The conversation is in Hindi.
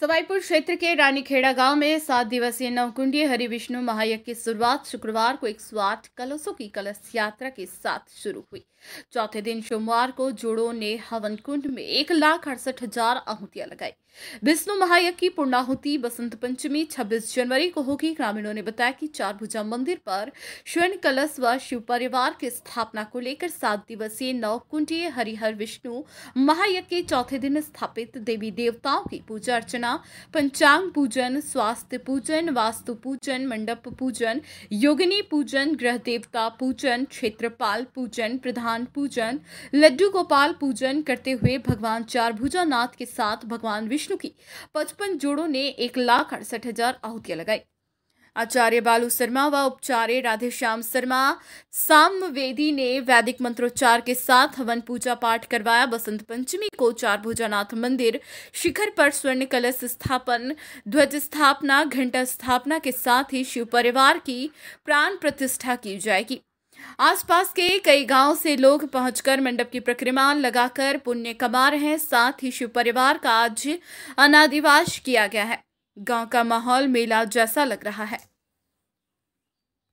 सवाईपुर क्षेत्र के रानीखेड़ा गांव में सात दिवसीय नवकुंडीय हरि विष्णु महायज्ञ की शुरुआत शुक्रवार को 108 कलशों की कलश यात्रा के साथ शुरू हुई चौथे दिन सोमवार को जोड़ों ने हवन कुंड में एक लाख अड़सठ हजार आहुतियां लगाई विष्णु महायज्ञ की पूर्णाहुति बसंत पंचमी 26 जनवरी को होगी ग्रामीणों ने बताया कि चार भुजा मंदिर पर स्वर्ण कलश व शिव परिवार की स्थापना को लेकर सात दिवसीय नवकुंडीय हरिहर विष्णु महायज्ञ के चौथे दिन स्थापित देवी देवताओं की पूजा अर्चना करना पंचांग पूजन स्वास्थ्य पूजन वास्तु पूजन मंडप पूजन योगिनी पूजन ग्रह देवता पूजन क्षेत्रपाल पूजन प्रधान पूजन लड्डू गोपाल पूजन करते हुए भगवान चार नाथ के साथ भगवान विष्णु की पचपन जोड़ों ने एक लाख अड़सठ हजार आहुतियां लगाई आचार्य बालू शर्मा व उपचार्य राधेश्याम शर्मा सामवेदी ने वैदिक मंत्रोच्चार के साथ हवन पूजा पाठ करवाया बसंत पंचमी को चार भुजानाथ मंदिर शिखर पर स्वर्ण कलश स्थापन ध्वज स्थापना घंटा स्थापना के साथ ही शिव परिवार की प्राण प्रतिष्ठा की जाएगी आसपास के कई गांव से लोग पहुंचकर मंडप की प्रक्रिया लगाकर पुण्य कमा रहे हैं साथ ही शिव परिवार का आज अनादिवास किया गया है गांव का माहौल मेला जैसा लग रहा है